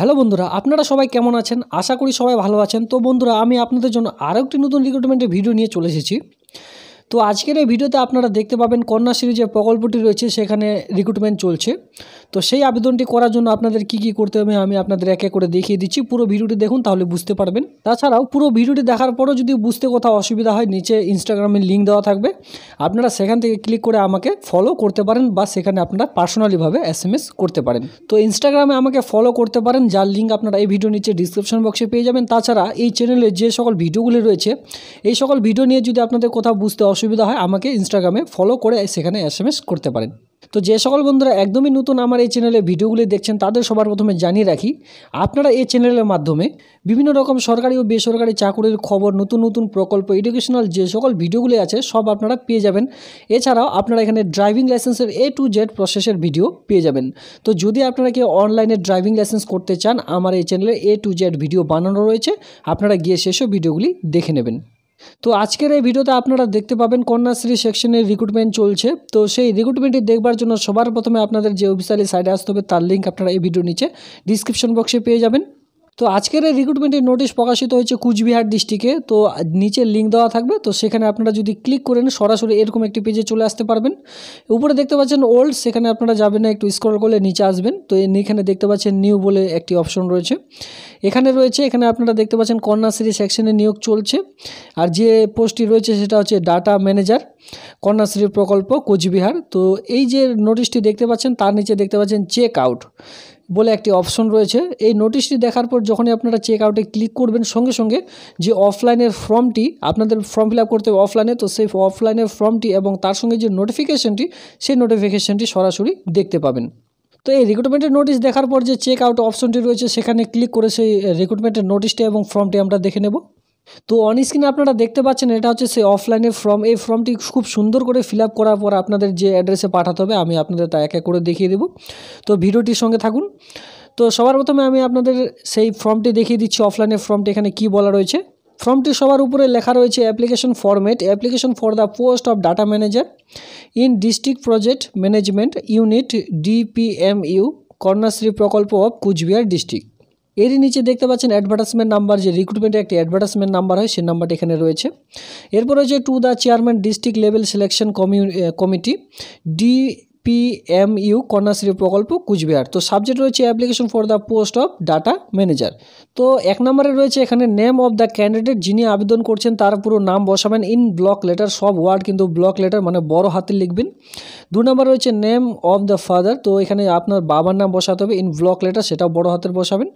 hello বন্ধুরা আপনারা সবাই কেমন আছেন আশা করি সবাই ভালো আছেন তো বন্ধুরা আমি আপনাদের জন্য আরও একটি নতুন রিক্রুটমেন্টের ভিডিও নিয়ে চলে এসেছি তো আজকের এই ভিডিওতে আপনারা দেখতে পাবেন কন্যাশ্রী যে প্রকল্পটি রয়েছে সেখানে রিক্রুটমেন্ট চলছে তো সেই আবেদনটি করার জন্য আপনাদের কি কি করতে হবে আমি আপনাদের একে করে দেখিয়ে দিচ্ছি পুরো ভিডিওটি দেখুন তাহলে বুঝতে পারবেন তাছাড়াও পুরো ভিডিওটি দেখার পরও যদি বুঝতে কোথাও অসুবিধা হয় নিচে ইনস্টাগ্রামের লিঙ্ক দেওয়া থাকবে আপনারা সেখান থেকে ক্লিক করে আমাকে ফলো করতে পারেন বা সেখানে আপনারা পার্সোনালিভাবে এস এম এস করতে পারেন তো ইনস্টাগ্রামে আমাকে ফলো করতে পারেন যার লিঙ্ক আপনারা এই ভিডিও নিচে ডিসক্রিপশন বক্সে পেয়ে যাবেন তাছাড়া এই চ্যানেলে যে সকল ভিডিওগুলি রয়েছে এই সকল ভিডিও নিয়ে যদি আপনাদের কোথাও বুঝতে অসুবিধা হয় আমাকে ইনস্টাগ্রামে ফলো করে সেখানে এস করতে পারেন তো যে সকল বন্ধুরা একদমই নতুন আমার এই চ্যানেলে ভিডিওগুলি দেখছেন তাদের সবার প্রথমে জানিয়ে রাখি আপনারা এই চ্যানেলের মাধ্যমে বিভিন্ন রকম সরকারি ও বেসরকারি চাকুরির খবর নতুন নতুন প্রকল্প এডুকেশনাল যে সকল ভিডিওগুলি আছে সব আপনারা পেয়ে যাবেন এছাড়াও আপনারা এখানে ড্রাইভিং লাইসেন্সের এ টু জেড প্রসেসের ভিডিও পেয়ে যাবেন তো যদি আপনারা কেউ অনলাইনে ড্রাইভিং লাইসেন্স করতে চান আমার এই চ্যানেলে এ টু জেড ভিডিও বানানো রয়েছে আপনারা গিয়ে সেসব ভিডিওগুলি দেখে নেবেন তো আজকের এই ভিডিওতে আপনারা দেখতে পাবেন কন্যাশ্রী সেকশনের রিক্রুটমেন্ট চলছে তো সেই রিক্রুটমেন্টটি দেখবার জন্য সবার প্রথমে আপনাদের যে অফিসিয়ালি সাইডে আসতে হবে তার লিঙ্ক আপনারা এই ভিডিও নিচে ডিসক্রিপশন বক্সে পেয়ে যাবেন তো আজকের এই রিক্রুটমেন্টের নোটিশ প্রকাশিত হয়েছে কুচবিহার ডিস্ট্রিক্টে তো নিচের লিঙ্ক দেওয়া থাকবে তো সেখানে আপনারা যদি ক্লিক করেন সরাসরি এরকম একটি পেজে চলে আসতে পারবেন উপরে দেখতে পাচ্ছেন ওল্ড সেখানে আপনারা যাবেন না একটু স্ক্রল করলে নিচে আসবেন তো এখানে দেখতে পাচ্ছেন নিউ বলে একটি অপশন রয়েছে এখানে রয়েছে এখানে আপনারা দেখতে পাচ্ছেন কন্যাশ্রী সেকশনে নিয়োগ চলছে আর যে পোস্টটি রয়েছে সেটা হচ্ছে ডাটা ম্যানেজার কন্যাশ্রী প্রকল্প কোচবিহার তো এই যে নোটিশটি দেখতে পাচ্ছেন তার নিচে দেখতে পাচ্ছেন চেক আউট বলে একটি অপশন রয়েছে এই নোটিশটি দেখার পর যখনই আপনারা চেক আউটে ক্লিক করবেন সঙ্গে সঙ্গে যে অফলাইনের ফর্মটি আপনাদের ফর্ম ফিল করতে হবে অফলাইনে তো সেই অফলাইনের ফর্মটি এবং তার সঙ্গে যে নোটিফিকেশনটি সেই নোটিফিকেশনটি সরাসরি দেখতে পাবেন তো এই রিক্রুটমেন্টের নোটিশ দেখার পর যে চেক আউট অপশনটি রয়েছে সেখানে ক্লিক করে সেই রিক্রুটমেন্টের নোটিশটি এবং ফর্মটি আমরা দেখে নেব তো অন স্ক্রিনে আপনারা দেখতে পাচ্ছেন এটা হচ্ছে সেই অফলাইনে ফর্ম এই ফর্মটি খুব সুন্দর করে ফিল করার পর আপনাদের যে অ্যাড্রেসে পাঠাতে হবে আমি আপনাদের তা এক এক করে দেখিয়ে দেবো তো ভিডিওটির সঙ্গে থাকুন তো সবার প্রথমে আমি আপনাদের সেই ফর্মটি দেখিয়ে দিচ্ছি অফলাইনে ফর্মটি এখানে কি বলা রয়েছে ফর্মটি সবার উপরে লেখা রয়েছে application format application for the post of data manager in district project management unit DPMU Kanyashree প্রকল্প অফ কুচবিহার ডিস্ট্রিক্ট এরই নিচে দেখতে পাচ্ছেন অ্যাডভার্টাইজমেন্ট নাম্বার যে রিক্রুটমেন্টের একটি অ্যাডভার্টাইজমেন্ট নাম্বার হয় সেই নাম্বারটি এখানে রয়েছে এরপর রয়েছে to the chairman district level selection commi committee D PMU Kanyashree প্রকল্প কুচবিহার তো সাবজেক্ট রয়েছে application for the post of data manager তো এক নম্বরে রয়েছে এখানে নেম অফ দ্য ক্যান্ডিডেট যিনি আবেদন করছেন তার পুরো নাম বসাবেন ইন ব্লক লেটার সব ওয়ার্ড কিন্তু ব্লক লেটার মানে বড় হাতে লিখবেন দু নম্বর রয়েছে নেম অফ দ্য ফাদার তো এখানে আপনার বাবার নাম বসাতে হবে ইন ব্লক লেটার সেটা বড় হাতের বসাবেন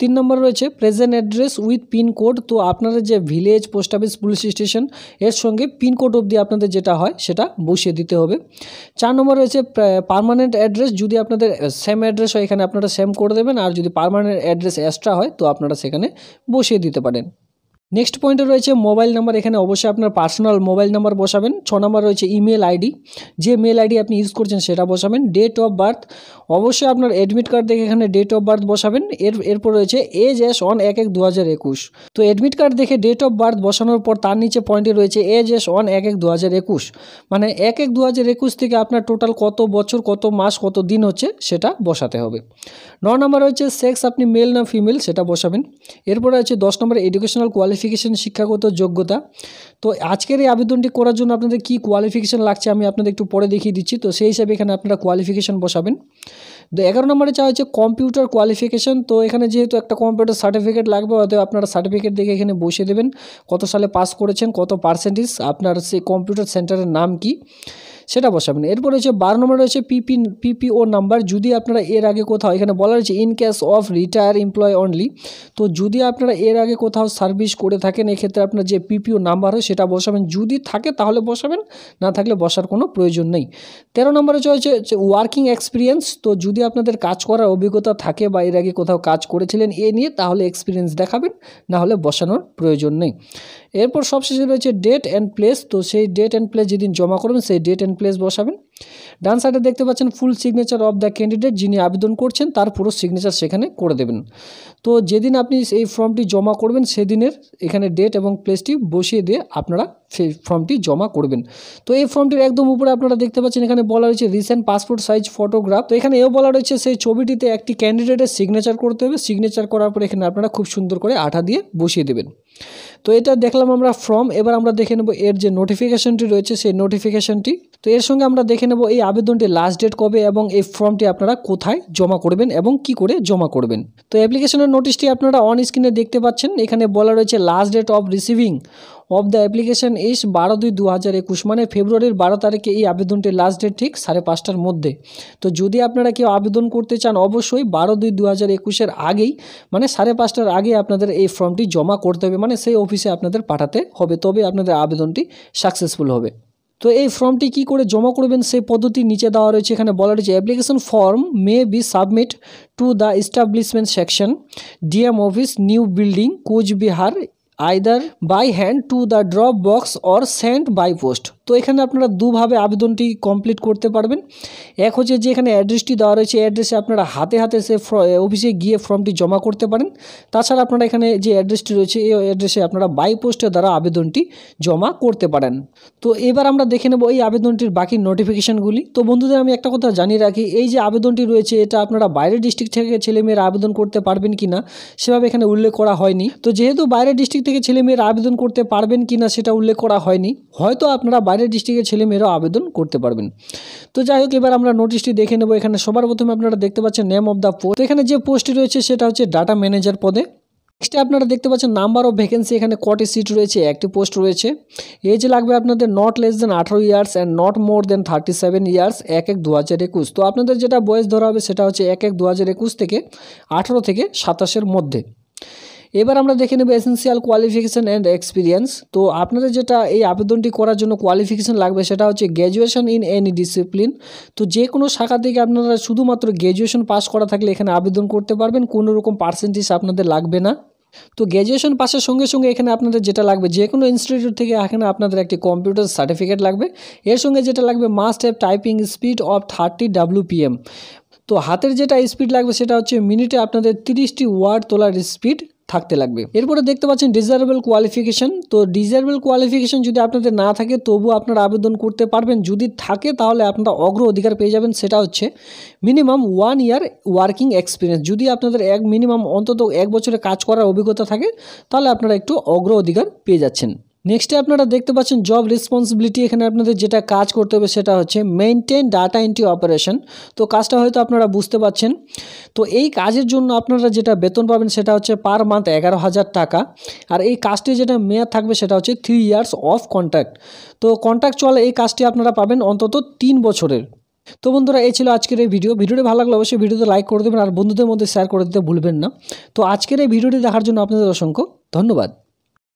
তিন নম্বর রয়েছে present address with pin code তো আপনারা যে village post office police station এর সঙ্গে পিনকোড অবধি আপনাদের যেটা হয় সেটা বসিয়ে দিতে হবে চার নম্বর রয়েছে পারমানেন্ট অ্যাড্রেস যদি আপনাদের সেম অ্যাড্রেস হয় এখানে আপনারা সেম করে দেবেন আর যদি পারমানেন্ট অ্যাড্রেস এক্সট্রা হয় তো আপনারা সেখানে বসিয়ে দিতে পারেন নেক্সট পয়েন্টে রয়েছে মোবাইল নাম্বার এখানে অবশ্যই আপনার পার্সোনাল মোবাইল নাম্বার বসাবেন ছ নম্বর রয়েছে ইমেল আইডি যে মেল আইডি আপনি ইউজ করছেন সেটা বসাবেন ডেট অফ বার্থ অবশ্যই আপনার অ্যাডমিট কার্ড দেখে এখানে ডেট অফ বার্থ বসাবেন এর এরপর রয়েছে এজ এস অন এক এক দু তো অ্যাডমিট কার্ড দেখে ডেট অফ বার্থ বসানোর পর তার নিচে পয়েন্টে রয়েছে এজ এস অন এক এক দু মানে এক এক দু থেকে আপনার টোটাল কত বছর কত মাস কত দিন হচ্ছে সেটা বসাতে হবে ন নম্বর রয়েছে সেক্স আপনি মেল না ফিমেল সেটা বসাবেন এরপর রয়েছে দশ নম্বর এডুকেশনাল কোয়ালিটি কোয়ালিফিকেশান শিক্ষাগত যোগ্যতা তো আজকের এই আবেদনটি করার জন্য আপনাদের কি কোয়ালিফিকেশান লাগছে আমি আপনাদের একটু পরে দেখিয়ে দিচ্ছি তো সেই হিসাবে এখানে আপনারা কোয়ালিফিকেশান বসাবেন তো এগারো নম্বরে চা হচ্ছে কম্পিউটার কোয়ালিফিকেশান তো এখানে যেহেতু একটা কম্পিউটার সার্টিফিকেট লাগবে অতএব আপনারা সার্টিফিকেট দেখে এখানে বসিয়ে দেবেন কত সালে পাস করেছেন কত পার্সেন্টেজ আপনার সেই কম্পিউটার সেন্টারের নাম কী সেটা বসাবেন এরপর রয়েছে বারো নম্বর রয়েছে পিপি পিপিও নাম্বার যদি আপনারা এর আগে কোথাও এখানে বলা রয়েছে in case of retire employ only তো যদি আপনারা এর আগে কোথাও সার্ভিস করে থাকেন এক্ষেত্রে আপনার যে পিপিও নাম্বার হয় সেটা বসাবেন যদি থাকে তাহলে বসাবেন না থাকলে বসার কোনো প্রয়োজন নেই তেরো নম্বরে রয়েছে ওয়ার্কিং এক্সপিরিয়েন্স তো যদি আপনাদের কাজ করার অভিজ্ঞতা থাকে বা এর আগে কোথাও কাজ করেছিলেন এ নিয়ে তাহলে এক্সপিরিয়েন্স দেখাবেন না হলে বসানোর প্রয়োজন নেই এরপর সবশেষে রয়েছে ডেট অ্যান্ড প্লেস তো সেই ডেট অ্যান্ড প্লেস যেদিন জমা করবেন সেই ডেট অ্যান্ড প্লেস বসাবেন ডান সাইডে দেখতে পাচ্ছেন full signature of the candidate যিনি আবেদন করছেন তার পুরো সিগনেচার সেখানে করে দেবেন তো যেদিন আপনি এই ফর্মটি জমা করবেন সেদিনের এখানে ডেট এবং প্লেসটি বসিয়ে দিয়ে আপনারা সেই ফর্মটি জমা করবেন তো এই ফর্মটির একদম উপরে আপনারা দেখতে পাচ্ছেন এখানে বলা রয়েছে রিসেন্ট পাসপোর্ট সাইজ ফটোগ্রাফ তো এখানে এও বলা রয়েছে সেই ছবিটিতে একটি ক্যান্ডিডেটের সিগনেচার করতে হবে সিগনেচার করার পর এখানে আপনারা খুব সুন্দর করে আঠা দিয়ে বসিয়ে দেবেন তো এটা দেখলাম আমরা ফর্ম এবার আমরা দেখে নেব এর যে নোটিফিকেশনটি রয়েছে সেই নোটিফিকেশনটি তো এর সঙ্গে আমরা দেখে নেব এই আবেদনটি লাস্ট ডেট কবে এবং এই ফর্মটি আপনারা কোথায় জমা করবেন এবং কি করে জমা করবেন তো অ্যাপ্লিকেশনের নোটিশটি আপনারা অন স্ক্রিনে দেখতে পাচ্ছেন এখানে বলা রয়েছে last date of receiving of the application is বারো দুই দু হাজার একুশ মানে ফেব্রুয়ারির বারো তারিখে এই আবেদনটির লাস্ট ডেট ঠিক সাড়ে পাঁচটার মধ্যে তো যদি আপনারা কেউ আবেদন করতে চান অবশ্যই বারো দুই দু হাজার একুশের আগেই মানে সাড়ে পাঁচটার আগে আপনাদের এই ফর্মটি জমা করতে হবে মানে সেই অফিসে আপনাদের পাঠাতে হবে তবে আপনাদের আবেদনটি সাকসেসফুল হবে তো এই ফর্মটি কি করে জমা করবেন সেই পদ্ধতি নিচে দেওয়া রয়েছে এখানে বলা রয়েছে application form may be submit to the establishment section DM office new building Cooch Behar either by hand to the drop box or sent by post তো এখানে আপনারা দুভাবে আবেদনটি কমপ্লিট করতে পারবেন এক হচ্ছে যে এখানে অ্যাড্রেসটি দেওয়া রয়েছে অ্যাড্রেসে আপনারা হাতে হাতে সে অফিসে গিয়ে ফর্মটি জমা করতে পারেন তাছাড়া আপনারা এখানে যে অ্যাড্রেসটি রয়েছে এই অ্যাড্রেসে আপনারা বাই পোস্টের দ্বারা আবেদনটি জমা করতে পারেন তো এবার আমরা দেখে নেব এই আবেদনটির বাকি নোটিফিকেশানগুলি তো বন্ধুদের আমি একটা কথা জানিয়ে রাখি এই যে আবেদনটি রয়েছে এটা আপনারা বাইরের ডিস্ট্রিক্ট থেকে ছেলেমেয়েরা আবেদন করতে পারবেন কি না সেভাবে এখানে উল্লেখ করা হয়নি তো যেহেতু বাইরের ডিস্ট্রিক্ট থেকে ছেলেমেয়েরা আবেদন করতে পারবেন কি না সেটা উল্লেখ করা হয়নি হয়তো আপনারা বাইরের ডিস্ট্রিক্টের ছেলেমেয়েরাও আবেদন করতে পারবেন তো যাই হোক এবার আমরা নোটিশটি দেখে নেব এখানে সবার প্রথমে আপনারা দেখতে পাচ্ছেন নেম অফ দ্য পোস্ট এখানে যে পোস্টটি রয়েছে সেটা হচ্ছে ডাটা ম্যানেজার পদে নেক্সটে আপনারা দেখতে পাচ্ছেন নাম্বার অফ ভ্যাকেন্সি এখানে কটি সিট রয়েছে একটি পোস্ট রয়েছে এজ লাগবে আপনাদের নট লেস দেন আঠারো years and not more than thirty seven years এক এক দু হাজার একুশ তো আপনাদের যেটা বয়স ধরা হবে সেটা হচ্ছে এক এক দু হাজার একুশ থেকে আঠারো থেকে সাতাশের মধ্যে এবার আমরা দেখে নেব এসেন্সিয়াল কোয়ালিফিকেশান অ্যান্ড এক্সপিরিয়েন্স তো আপনাদের যেটা এই আবেদনটি করার জন্য কোয়ালিফিকেশান লাগবে সেটা হচ্ছে গ্র্যাজুয়েশন ইন এনি ডিসিপ্লিন তো যে কোনো শাখা থেকে আপনারা শুধুমাত্র গ্র্যাজুয়েশন পাস করা থাকলে এখানে আবেদন করতে পারবেন কোনো রকম পার্সেন্টেজ আপনাদের লাগবে না তো গ্র্যাজুয়েশন পাশের সঙ্গে সঙ্গে এখানে আপনাদের যেটা লাগবে যে কোনো ইনস্টিটিউট থেকে এখানে আপনাদের একটি কম্পিউটার সার্টিফিকেট লাগবে এর সঙ্গে যেটা লাগবে must have typing speed of thirty WPM তো হাতের যেটা স্পিড লাগবে সেটা হচ্ছে মিনিটে আপনাদের তিরিশটি ওয়ার্ড তোলার স্পিড থাকতে লাগবে এরপরে দেখতে পাচ্ছেন ডিজারেবল কোয়ালিফিকেশন তো ডিজারেবল কোয়ালিফিকেশন যদি আপনাদের না থাকে তবু আপনারা আবেদন করতে পারবেন যদি থাকে তাহলে আপনারা অগ্র অধিকার পেয়ে যাবেন সেটা হচ্ছে minimum one year working experience যদি আপনাদের এক মিনিমাম অন্তত এক বছরে কাজ করার অভিজ্ঞতা থাকে তাহলে আপনারা একটু অগ্র অধিকার পেয়ে যাচ্ছেন নেক্সটে আপনারা দেখতে পাচ্ছেন জব রেসপন্সিবিলিটি এখানে আপনাদের যেটা কাজ করতে হবে সেটা হচ্ছে মেনটেন ডাটা এন্ট্রি অপারেশন তো কাজটা হয়তো আপনারা বুঝতে পাচ্ছেন তো এই কাজের জন্য আপনারা যেটা বেতন পাবেন সেটা হচ্ছে পার মান্থ এগারো হাজার টাকা আর এই কাজটি যেটা মেয়াদ থাকবে সেটা হচ্ছে থ্রি ইয়ার্স অফ কন্ট্যাক্ট তো কন্ট্যাক্ট চলে এই কাজটি আপনারা পাবেন অন্তত তিন বছরের তো বন্ধুরা এই ছিল আজকের এই ভিডিও ভিডিওটি ভালো লাগলে অবশ্যই ভিডিওতে লাইক করে দেবেন আর বন্ধুদের মধ্যে শেয়ার করে দিতে ভুলবেন না তো আজকের এই ভিডিওটি দেখার জন্য আপনাদের অসংখ্য ধন্যবাদ